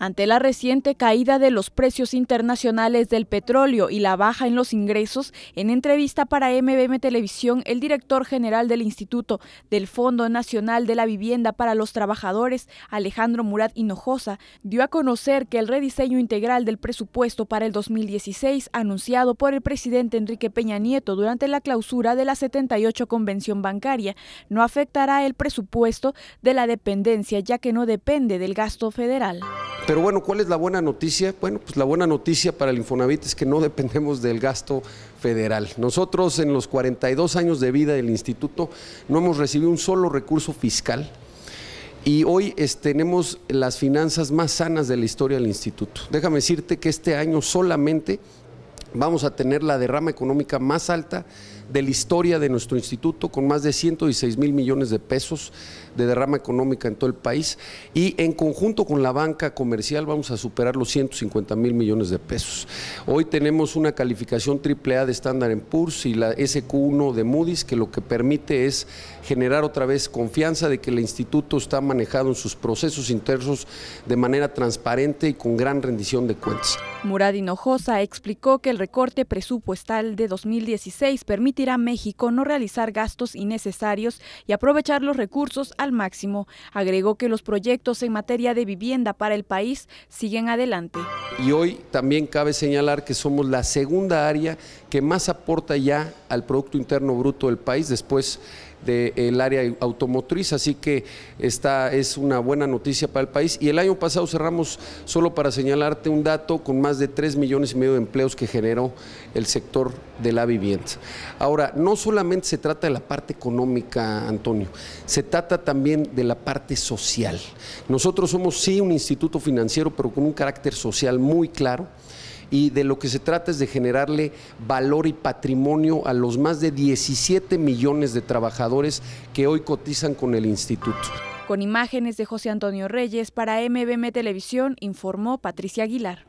Ante la reciente caída de los precios internacionales del petróleo y la baja en los ingresos, en entrevista para MBM Televisión, el director general del Instituto del Fondo Nacional de la Vivienda para los Trabajadores, Alejandro Murat Hinojosa, dio a conocer que el rediseño integral del presupuesto para el 2016, anunciado por el presidente Enrique Peña Nieto durante la clausura de la 78 Convención Bancaria, no afectará el presupuesto de la dependencia, ya que no depende del gasto federal. Pero bueno, ¿cuál es la buena noticia? Bueno, pues la buena noticia para el Infonavit es que no dependemos del gasto federal. Nosotros en los 42 años de vida del instituto no hemos recibido un solo recurso fiscal y hoy este, tenemos las finanzas más sanas de la historia del instituto. Déjame decirte que este año solamente vamos a tener la derrama económica más alta de la historia de nuestro instituto, con más de 116 mil millones de pesos de derrama económica en todo el país. Y en conjunto con la banca comercial vamos a superar los 150 mil millones de pesos. Hoy tenemos una calificación AAA de Standard Poor's y la SQ1 de Moody's, que lo que permite es generar otra vez confianza de que el instituto está manejado en sus procesos internos de manera transparente y con gran rendición de cuentas. Murad Hinojosa explicó que el recorte presupuestal de 2016 permitirá a México no realizar gastos innecesarios y aprovechar los recursos al máximo. Agregó que los proyectos en materia de vivienda para el país siguen adelante y hoy también cabe señalar que somos la segunda área que más aporta ya al Producto Interno Bruto del país después del área automotriz, así que esta es una buena noticia para el país. Y el año pasado cerramos, solo para señalarte un dato, con más de 3 millones y medio de empleos que generó el sector de la vivienda. Ahora, no solamente se trata de la parte económica, Antonio, se trata también de la parte social. Nosotros somos sí un instituto financiero, pero con un carácter social muy muy claro y de lo que se trata es de generarle valor y patrimonio a los más de 17 millones de trabajadores que hoy cotizan con el instituto. Con imágenes de José Antonio Reyes para MBM Televisión informó Patricia Aguilar.